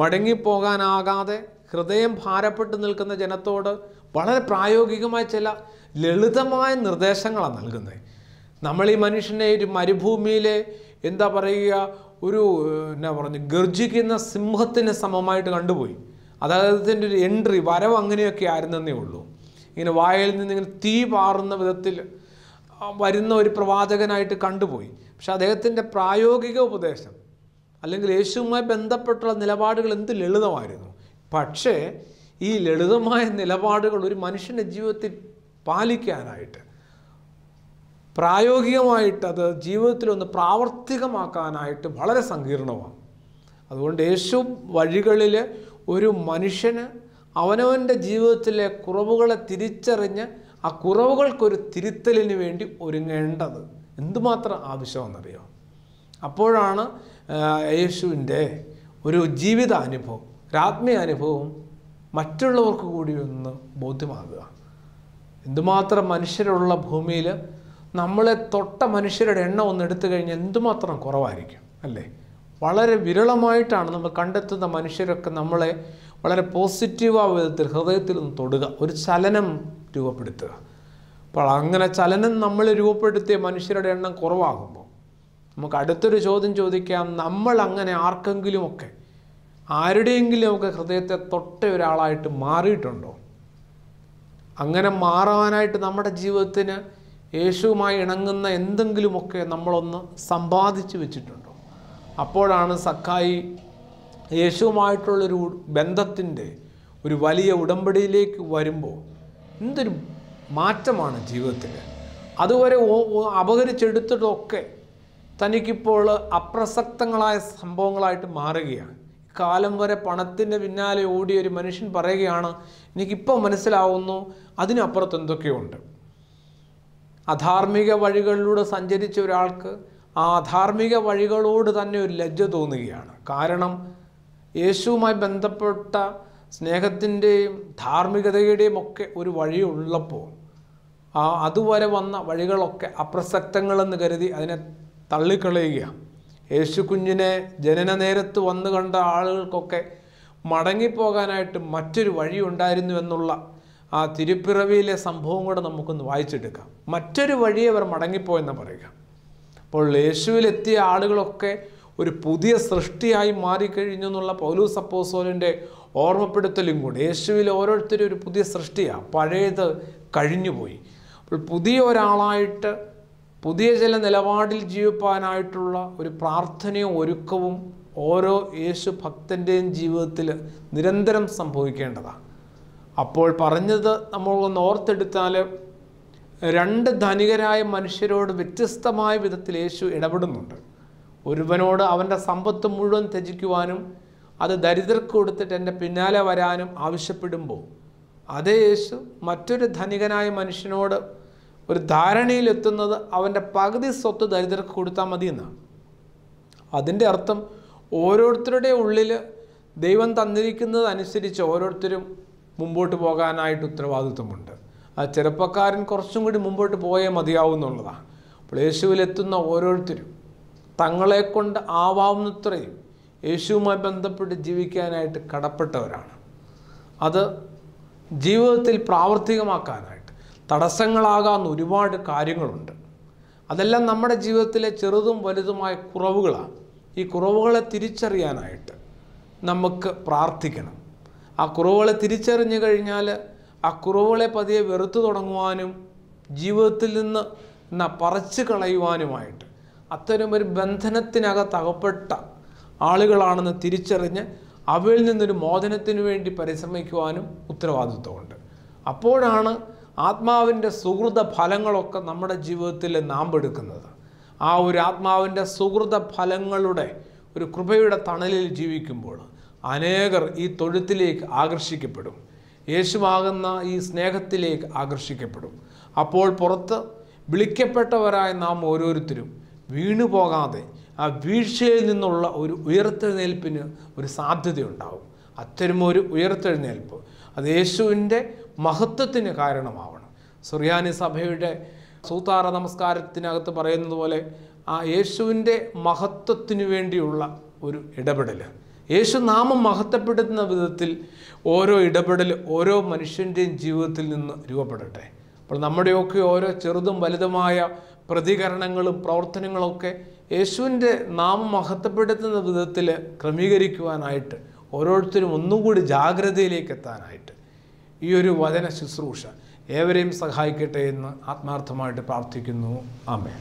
മടങ്ങിപ്പോകാനാകാതെ ഹൃദയം ഭാരപ്പെട്ട് നിൽക്കുന്ന ജനത്തോട് വളരെ പ്രായോഗികമായ ചില ലളിതമായ നിർദ്ദേശങ്ങളാണ് നൽകുന്നത് നമ്മൾ ഈ മനുഷ്യനെ ഒരു മരുഭൂമിയിലെ എന്താ പറയുക ഒരു എന്നാ പറഞ്ഞു ഗർജിക്കുന്ന സിംഹത്തിന് സമമായിട്ട് കണ്ടുപോയി അതായതിൻ്റെ ഒരു എൻട്രി വരവ് അങ്ങനെയൊക്കെ ആയിരുന്നേ ഉള്ളൂ ഇങ്ങനെ വായയിൽ നിന്ന് ഇങ്ങനെ തീ പാറുന്ന വിധത്തിൽ വരുന്ന ഒരു പ്രവാചകനായിട്ട് കണ്ടുപോയി പക്ഷെ അദ്ദേഹത്തിൻ്റെ പ്രായോഗിക ഉപദേശം അല്ലെങ്കിൽ യേശുവുമായി ബന്ധപ്പെട്ടുള്ള നിലപാടുകൾ എന്ത് ലളിതമായിരുന്നു പക്ഷേ ഈ ലളിതമായ നിലപാടുകൾ ഒരു മനുഷ്യൻ്റെ ജീവിതത്തിൽ പാലിക്കാനായിട്ട് പ്രായോഗികമായിട്ട് അത് ജീവിതത്തിലൊന്ന് പ്രാവർത്തികമാക്കാനായിട്ട് വളരെ സങ്കീർണമാണ് അതുകൊണ്ട് യേശു വഴികളിൽ ഒരു മനുഷ്യന് അവനവൻ്റെ ജീവിതത്തിലെ കുറവുകളെ തിരിച്ചറിഞ്ഞ് ആ കുറവുകൾക്കൊരു തിരുത്തലിന് വേണ്ടി ഒരുങ്ങേണ്ടത് എന്തുമാത്രം ആവശ്യമെന്നറിയോ അപ്പോഴാണ് യേശുവിൻ്റെ ഒരു ജീവിതാനുഭവം ഒരാത്മീയ അനുഭവം മറ്റുള്ളവർക്ക് കൂടി ഒന്ന് ബോധ്യമാകുക എന്തുമാത്രം മനുഷ്യരുള്ള ഭൂമിയിൽ നമ്മളെ തൊട്ട മനുഷ്യരുടെ എണ്ണം ഒന്ന് എടുത്തു കഴിഞ്ഞാൽ എന്തുമാത്രം കുറവായിരിക്കും അല്ലേ വളരെ വിരളമായിട്ടാണ് നമ്മൾ കണ്ടെത്തുന്ന മനുഷ്യരൊക്കെ നമ്മളെ വളരെ പോസിറ്റീവായ വിധത്തിൽ ഹൃദയത്തിൽ നിന്ന് തൊടുക ഒരു ചലനം രൂപപ്പെടുത്തുക അപ്പോൾ അങ്ങനെ ചലനം നമ്മൾ രൂപപ്പെടുത്തിയ മനുഷ്യരുടെ എണ്ണം കുറവാകുമ്പോൾ നമുക്ക് അടുത്തൊരു ചോദ്യം ചോദിക്കാം നമ്മൾ അങ്ങനെ ആർക്കെങ്കിലുമൊക്കെ ആരുടെയെങ്കിലും ഒക്കെ ഹൃദയത്തെ തൊട്ട ഒരാളായിട്ട് മാറിയിട്ടുണ്ടോ അങ്ങനെ മാറാനായിട്ട് നമ്മുടെ ജീവിതത്തിന് യേശുവുമായി ഇണങ്ങുന്ന എന്തെങ്കിലുമൊക്കെ നമ്മളൊന്ന് സമ്പാദിച്ചു വെച്ചിട്ടുണ്ടോ അപ്പോഴാണ് സക്കായി യേശുവുമായിട്ടുള്ളൊരു ബന്ധത്തിൻ്റെ ഒരു വലിയ ഉടമ്പടിയിലേക്ക് വരുമ്പോൾ എന്തൊരു മാറ്റമാണ് ജീവിതത്തിൽ അതുവരെ അപഹരിച്ചെടുത്തിട്ടൊക്കെ തനിക്കിപ്പോൾ അപ്രസക്തങ്ങളായ സംഭവങ്ങളായിട്ട് മാറുകയാണ് കാലം വരെ പണത്തിൻ്റെ പിന്നാലെ ഓടിയ ഒരു മനുഷ്യൻ പറയുകയാണ് എനിക്കിപ്പോൾ മനസ്സിലാവുന്നു അതിനപ്പുറത്ത് എന്തൊക്കെയുണ്ട് അധാർമിക വഴികളിലൂടെ സഞ്ചരിച്ച ഒരാൾക്ക് ആ അധാർമിക വഴികളോട് തന്നെ ഒരു ലജ്ജ തോന്നുകയാണ് കാരണം യേശുവുമായി ബന്ധപ്പെട്ട സ്നേഹത്തിൻ്റെയും ധാർമ്മികതയുടെയും ഒക്കെ ഒരു വഴി ഉള്ളപ്പോൾ ആ അതുവരെ വന്ന വഴികളൊക്കെ അപ്രസക്തങ്ങളെന്ന് കരുതി അതിനെ തള്ളിക്കളയുകയാണ് യേശുക്കുഞ്ഞിനെ ജനന നേരത്ത് വന്നു കണ്ട ആളുകൾക്കൊക്കെ മടങ്ങിപ്പോകാനായിട്ട് മറ്റൊരു വഴി ഉണ്ടായിരുന്നു എന്നുള്ള ആ തിരുപ്പിറവിയിലെ സംഭവം കൂടെ നമുക്കൊന്ന് വായിച്ചെടുക്കാം മറ്റൊരു വഴി അവർ മടങ്ങിപ്പോയെന്ന് പറയുക അപ്പോൾ യേശുവിലെത്തിയ ആളുകളൊക്കെ ഒരു പുതിയ സൃഷ്ടിയായി മാറിക്കഴിഞ്ഞു എന്നുള്ള പൗലൂസ് അപ്പോസോലിൻ്റെ ഓർമ്മപ്പെടുത്തലും കൂടെ യേശുവിൽ ഓരോരുത്തരും ഒരു പുതിയ സൃഷ്ടിയാണ് പഴയത് കഴിഞ്ഞുപോയി അപ്പോൾ പുതിയ ഒരാളായിട്ട് പുതിയ ചില നിലപാടിൽ ജീവിപ്പാനായിട്ടുള്ള ഒരു പ്രാർത്ഥനയും ഒരുക്കവും ഓരോ യേശു ഭക്തൻ്റെയും ജീവിതത്തിൽ നിരന്തരം സംഭവിക്കേണ്ടതാണ് അപ്പോൾ പറഞ്ഞത് ഒന്ന് ഓർത്തെടുത്താൽ രണ്ട് ധനികരായ മനുഷ്യരോട് വ്യത്യസ്തമായ വിധത്തിൽ യേശു ഇടപെടുന്നുണ്ട് ഒരുവനോട് അവൻ്റെ സമ്പത്ത് മുഴുവൻ ത്യജിക്കുവാനും അത് ദരിദ്രർക്ക് കൊടുത്തിട്ട് എൻ്റെ പിന്നാലെ വരാനും ആവശ്യപ്പെടുമ്പോൾ അതേ യേശു മറ്റൊരു ധനികനായ മനുഷ്യനോട് ഒരു ധാരണയിലെത്തുന്നത് അവൻ്റെ പകുതി സ്വത്ത് ദരിദ്രർക്ക് കൊടുത്താൽ മതി എന്നാണ് അതിൻ്റെ അർത്ഥം ഓരോരുത്തരുടെ ഉള്ളിൽ ദൈവം തന്നിരിക്കുന്നത് അനുസരിച്ച് ഓരോരുത്തരും മുമ്പോട്ട് പോകാനായിട്ട് ഉത്തരവാദിത്വമുണ്ട് ആ ചെറുപ്പക്കാരൻ കുറച്ചും കൂടി മുമ്പോട്ട് പോയേ മതിയാവുന്നുള്ളതാണ് അപ്പോൾ യേശുവിലെത്തുന്ന ഓരോരുത്തരും തങ്ങളെ കൊണ്ട് ആവാവുന്നത്രയും യേശുവുമായി ബന്ധപ്പെട്ട് ജീവിക്കാനായിട്ട് കടപ്പെട്ടവരാണ് അത് ജീവിതത്തിൽ പ്രാവർത്തികമാക്കാനായിട്ട് തടസ്സങ്ങളാകാവുന്ന ഒരുപാട് കാര്യങ്ങളുണ്ട് അതെല്ലാം നമ്മുടെ ജീവിതത്തിലെ ചെറുതും വലുതുമായ കുറവുകളാണ് ഈ കുറവുകളെ തിരിച്ചറിയാനായിട്ട് നമുക്ക് പ്രാർത്ഥിക്കണം ആ കുറവുകളെ തിരിച്ചറിഞ്ഞു കഴിഞ്ഞാൽ ആ കുറവുകളെ പതിയെ വെറുത്തു തുടങ്ങുവാനും ജീവിതത്തിൽ നിന്ന് എന്നാ പറിച്ചു കളയുവാനുമായിട്ട് അത്തരം ഒരു ബന്ധനത്തിനകത്ത് അകപ്പെട്ട ആളുകളാണെന്ന് തിരിച്ചറിഞ്ഞ് അവയിൽ നിന്നൊരു മോചനത്തിനു വേണ്ടി പരിശ്രമിക്കുവാനും ഉത്തരവാദിത്വമുണ്ട് അപ്പോഴാണ് ആത്മാവിൻ്റെ സുഹൃത ഫലങ്ങളൊക്കെ നമ്മുടെ ജീവിതത്തിൽ നാം എടുക്കുന്നത് ആ ഒരു ആത്മാവിൻ്റെ സുഹൃത ഫലങ്ങളുടെ ഒരു കൃപയുടെ തണലിൽ ജീവിക്കുമ്പോൾ അനേകർ ഈ തൊഴുത്തിലേക്ക് ആകർഷിക്കപ്പെടും യേശുവാകുന്ന ഈ സ്നേഹത്തിലേക്ക് ആകർഷിക്കപ്പെടും അപ്പോൾ പുറത്ത് വിളിക്കപ്പെട്ടവരായ നാം ഓരോരുത്തരും വീണു പോകാതെ ആ വീഴ്ചയിൽ നിന്നുള്ള ഒരു ഉയർത്തെഴുന്നേൽപ്പിന് ഒരു സാധ്യതയുണ്ടാവും അത്തരമൊരു ഉയർത്തെഴുന്നേൽപ്പ് അത് യേശുവിൻ്റെ മഹത്വത്തിന് കാരണമാവണം സുറിയാനി സഭയുടെ സൂതാര നമസ്കാരത്തിനകത്ത് പറയുന്നത് പോലെ ആ യേശുവിൻ്റെ മഹത്വത്തിനു വേണ്ടിയുള്ള ഒരു ഇടപെടൽ യേശു നാമം മഹത്വപ്പെടുത്തുന്ന വിധത്തിൽ ഓരോ ഇടപെടൽ ഓരോ മനുഷ്യൻ്റെയും ജീവിതത്തിൽ നിന്ന് രൂപപ്പെടട്ടെ അപ്പോൾ നമ്മുടെയൊക്കെ ഓരോ ചെറുതും വലുതുമായ പ്രതികരണങ്ങളും പ്രവർത്തനങ്ങളൊക്കെ യേശുവിൻ്റെ നാമം മഹത്വപ്പെടുത്തുന്ന വിധത്തിൽ ക്രമീകരിക്കുവാനായിട്ട് ഓരോരുത്തരും ഒന്നുകൂടി ജാഗ്രതയിലേക്ക് എത്താനായിട്ട് ഈ ഒരു വചന ശുശ്രൂഷ ഏവരെയും സഹായിക്കട്ടെ എന്ന് ആത്മാർത്ഥമായിട്ട് പ്രാർത്ഥിക്കുന്നു ആമേ